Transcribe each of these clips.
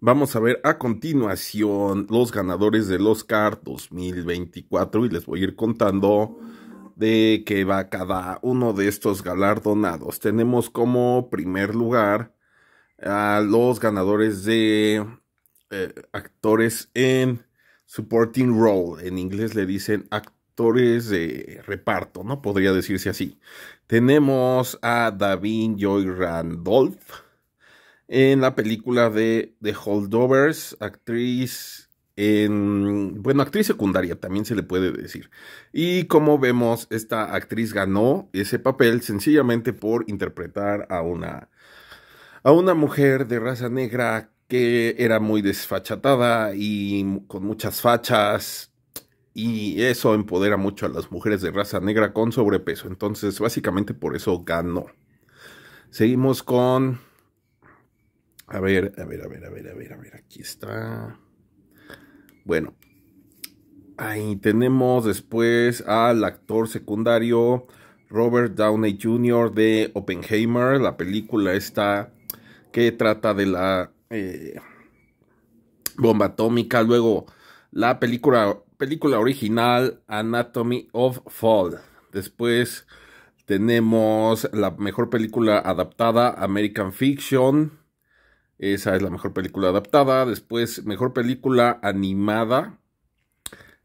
Vamos a ver a continuación los ganadores los Oscar 2024 y les voy a ir contando de qué va cada uno de estos galardonados. Tenemos como primer lugar a los ganadores de eh, actores en supporting role. En inglés le dicen actores de reparto, ¿no? Podría decirse así. Tenemos a Davin Joy Randolph en la película de The Holdovers, actriz en, bueno, actriz secundaria también se le puede decir. Y como vemos, esta actriz ganó ese papel sencillamente por interpretar a una, a una mujer de raza negra que era muy desfachatada y con muchas fachas y eso empodera mucho a las mujeres de raza negra con sobrepeso. Entonces, básicamente por eso ganó. Seguimos con a ver, a ver, a ver, a ver, a ver, a ver, aquí está. Bueno, ahí tenemos después al actor secundario Robert Downey Jr. de Oppenheimer, la película esta que trata de la eh, bomba atómica. Luego, la película, película original Anatomy of Fall. Después tenemos la mejor película adaptada, American Fiction. Esa es la mejor película adaptada. Después, mejor película animada.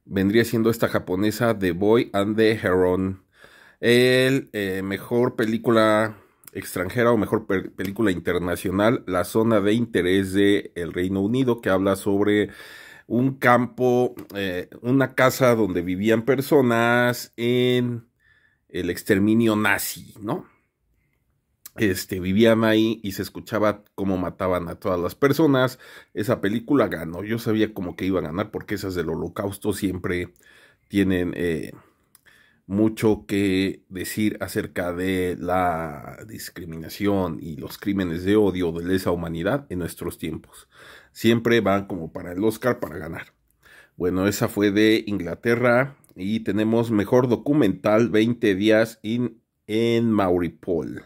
Vendría siendo esta japonesa The Boy and the Heron. El eh, mejor película extranjera o mejor película internacional, La zona de interés de el Reino Unido, que habla sobre un campo, eh, una casa donde vivían personas en el exterminio nazi, ¿no? este, vivían ahí y se escuchaba cómo mataban a todas las personas. Esa película ganó. Yo sabía como que iba a ganar porque esas del holocausto siempre tienen eh, mucho que decir acerca de la discriminación y los crímenes de odio de lesa humanidad en nuestros tiempos. Siempre van como para el Oscar para ganar. Bueno, esa fue de Inglaterra y tenemos mejor documental 20 días en Mauripol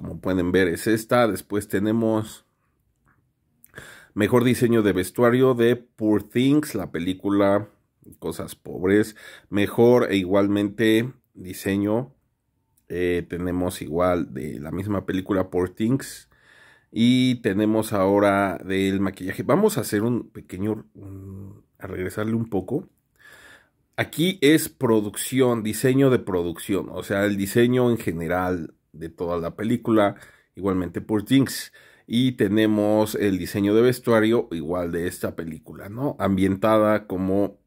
como pueden ver es esta. Después tenemos mejor diseño de vestuario de Poor Things, la película Cosas Pobres. Mejor e igualmente diseño. Eh, tenemos igual de la misma película Poor Things. Y tenemos ahora del maquillaje. Vamos a hacer un pequeño... a regresarle un poco aquí es producción, diseño de producción, o sea, el diseño en general, de toda la película, igualmente por Things. Y tenemos el diseño de vestuario igual de esta película, ¿no? Ambientada como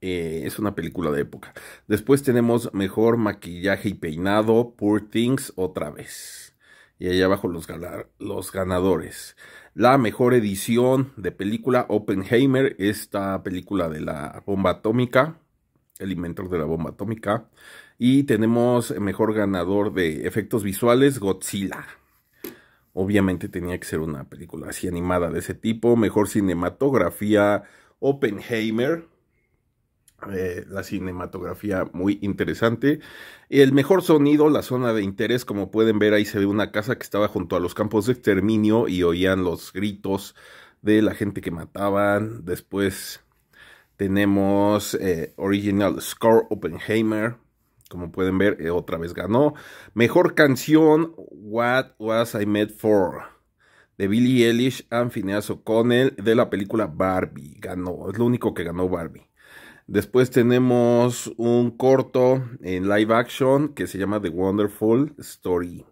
eh, es una película de época. Después tenemos mejor maquillaje y peinado, por Things otra vez. Y allá abajo los, los ganadores. La mejor edición de película, Oppenheimer, esta película de la bomba atómica el inventor de la bomba atómica. Y tenemos el mejor ganador de efectos visuales, Godzilla. Obviamente tenía que ser una película así animada de ese tipo. Mejor cinematografía, Oppenheimer. Eh, la cinematografía muy interesante. El mejor sonido, la zona de interés, como pueden ver ahí se ve una casa que estaba junto a los campos de exterminio y oían los gritos de la gente que mataban. Después tenemos eh, Original Score Oppenheimer. Como pueden ver, eh, otra vez ganó. Mejor canción, What Was I Made For? De Billie Eilish and Phineas O'Connell de la película Barbie. Ganó, es lo único que ganó Barbie. Después tenemos un corto en live action que se llama The Wonderful Story.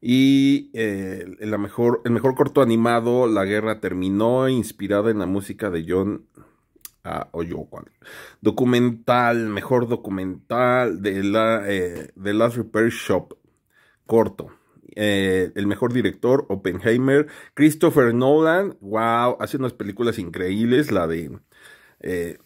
Y eh, mejor, el mejor corto animado, La Guerra Terminó, inspirada en la música de John yo cual. Documental, mejor documental de la eh, The Last Repair Shop, corto. Eh, el mejor director, Oppenheimer, Christopher Nolan, wow, hace unas películas increíbles, la de... Eh,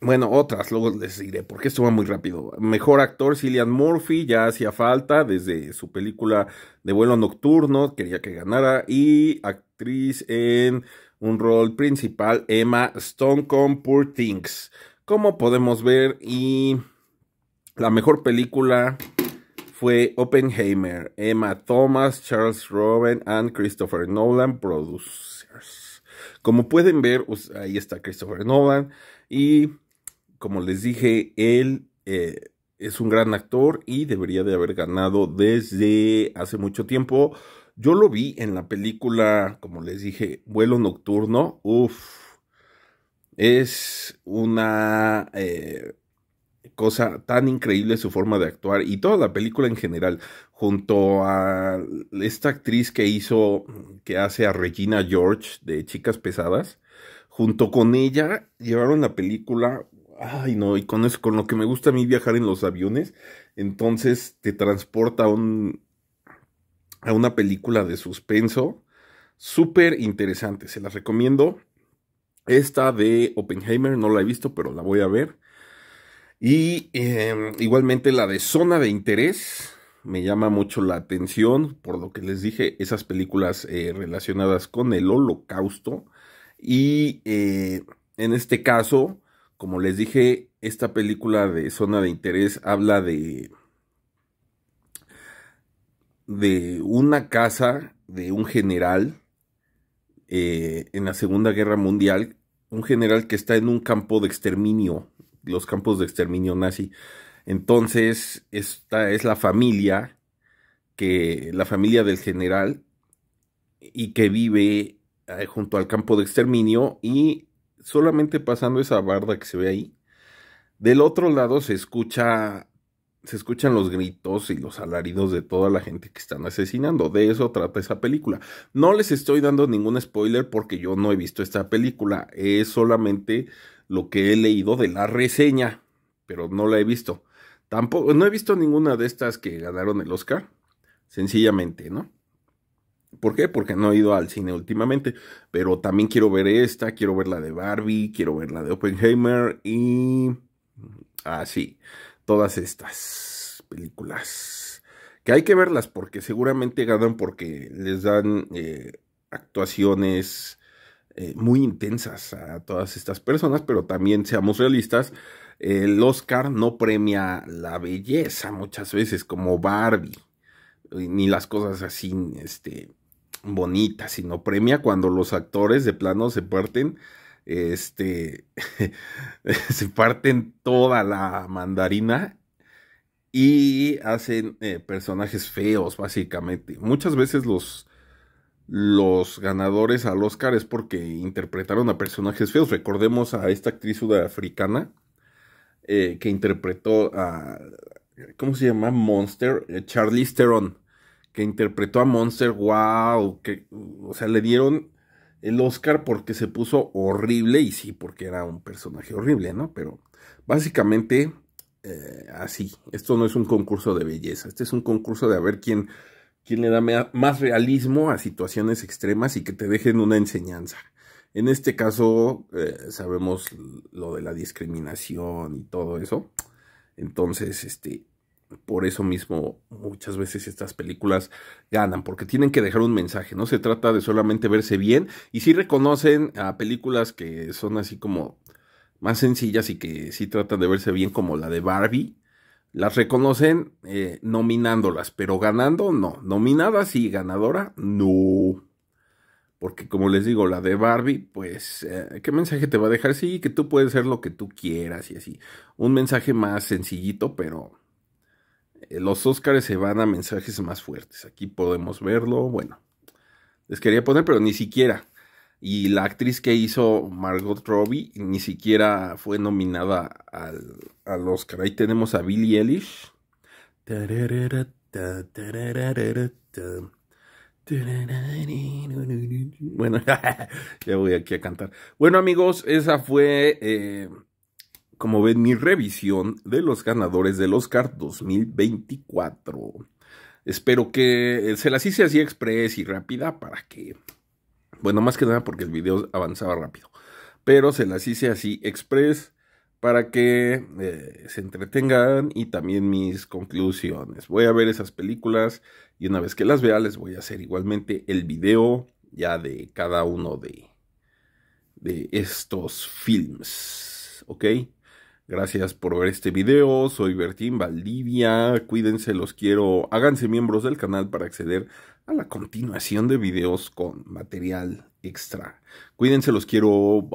bueno, otras, luego les diré, porque esto va muy rápido. Mejor actor, Cillian Murphy, ya hacía falta desde su película de vuelo nocturno, quería que ganara. Y actriz en un rol principal Emma Stone con Poor Things. Como podemos ver, y la mejor película fue Oppenheimer, Emma Thomas, Charles Robin and Christopher Nolan Producers. Como pueden ver, ahí está Christopher Nolan y como les dije, él eh, es un gran actor y debería de haber ganado desde hace mucho tiempo yo lo vi en la película, como les dije, Vuelo Nocturno. Uf, es una eh, cosa tan increíble su forma de actuar y toda la película en general, junto a esta actriz que hizo, que hace a Regina George de Chicas Pesadas. Junto con ella llevaron la película Ay, no, y con con lo que me gusta a mí viajar en los aviones, entonces te transporta un a una película de suspenso súper interesante. Se las recomiendo. Esta de Oppenheimer no la he visto, pero la voy a ver. Y em, igualmente la de Zona de Interés me llama mucho la atención por lo que les dije, esas películas eh, relacionadas con el holocausto. Y eh, en este caso, como les dije, esta película de Zona de Interés habla de de una casa de un general eh, en la Segunda Guerra Mundial, un general que está en un campo de exterminio, los campos de exterminio nazi. Entonces, esta es la familia que la familia del general y que vive eh, junto al campo de exterminio y solamente pasando esa barda que se ve ahí, del otro lado se escucha se escuchan los gritos y los alaridos de toda la gente que están asesinando. De eso trata esa película. No les estoy dando ningún spoiler porque yo no he visto esta película. Es solamente lo que he leído de la reseña, pero no la he visto. Tampoco, no he visto ninguna de estas que ganaron el Oscar. Sencillamente, ¿no? ¿Por qué? Porque no he ido al cine últimamente. Pero también quiero ver esta, quiero ver la de Barbie, quiero ver la de Oppenheimer y... así. Ah, todas estas películas. Que hay que verlas porque seguramente ganan porque les dan eh, actuaciones eh, muy intensas a todas estas personas, pero también seamos realistas, el Oscar no premia la belleza muchas veces como Barbie, ni las cosas así este, bonitas, sino premia cuando los actores de plano se parten este, se parten toda la mandarina y hacen eh, personajes feos, básicamente. Muchas veces los, los ganadores al Oscar es porque interpretaron a personajes feos. Recordemos a esta actriz sudafricana eh, que interpretó a, ¿cómo se llama? Monster, eh, Charlie Steron que interpretó a Monster, wow, que, o sea, le dieron el Oscar porque se puso horrible y sí, porque era un personaje horrible, ¿no? Pero básicamente eh, así, esto no es un concurso de belleza, este es un concurso de a ver quién, le da más realismo a situaciones extremas y que te dejen una enseñanza. En este caso, eh, sabemos lo de la discriminación y todo eso. Entonces, este, por eso mismo muchas veces estas películas ganan, porque tienen que dejar un mensaje, no se trata de solamente verse bien, y si reconocen a películas que son así como más sencillas y que sí tratan de verse bien, como la de Barbie, las reconocen eh, nominándolas, pero ganando no, nominada y ganadora no. Porque como les digo, la de Barbie, pues, eh, ¿qué mensaje te va a dejar? Sí, que tú puedes ser lo que tú quieras y así. Un mensaje más sencillito, pero eh, los Óscares se van a mensajes más fuertes. Aquí podemos verlo. Bueno, les quería poner, pero ni siquiera. Y la actriz que hizo Margot Robbie ni siquiera fue nominada al, al Oscar. Ahí tenemos a Billie Eilish. Bueno, ya voy aquí a cantar. Bueno amigos, esa fue eh, como ven, mi revisión de los ganadores del Oscar 2024. Espero que eh, se las hice así express y rápida para que... Bueno, más que nada porque el video avanzaba rápido. Pero se las hice así express para que eh, se entretengan y también mis conclusiones. Voy a ver esas películas y una vez que las vea les voy a hacer igualmente el video ya de cada uno de, de estos films. ¿Ok? Gracias por ver este video, soy Bertín Valdivia, cuídense, los quiero, háganse miembros del canal para acceder a la continuación de videos con material extra. Cuídense, los quiero,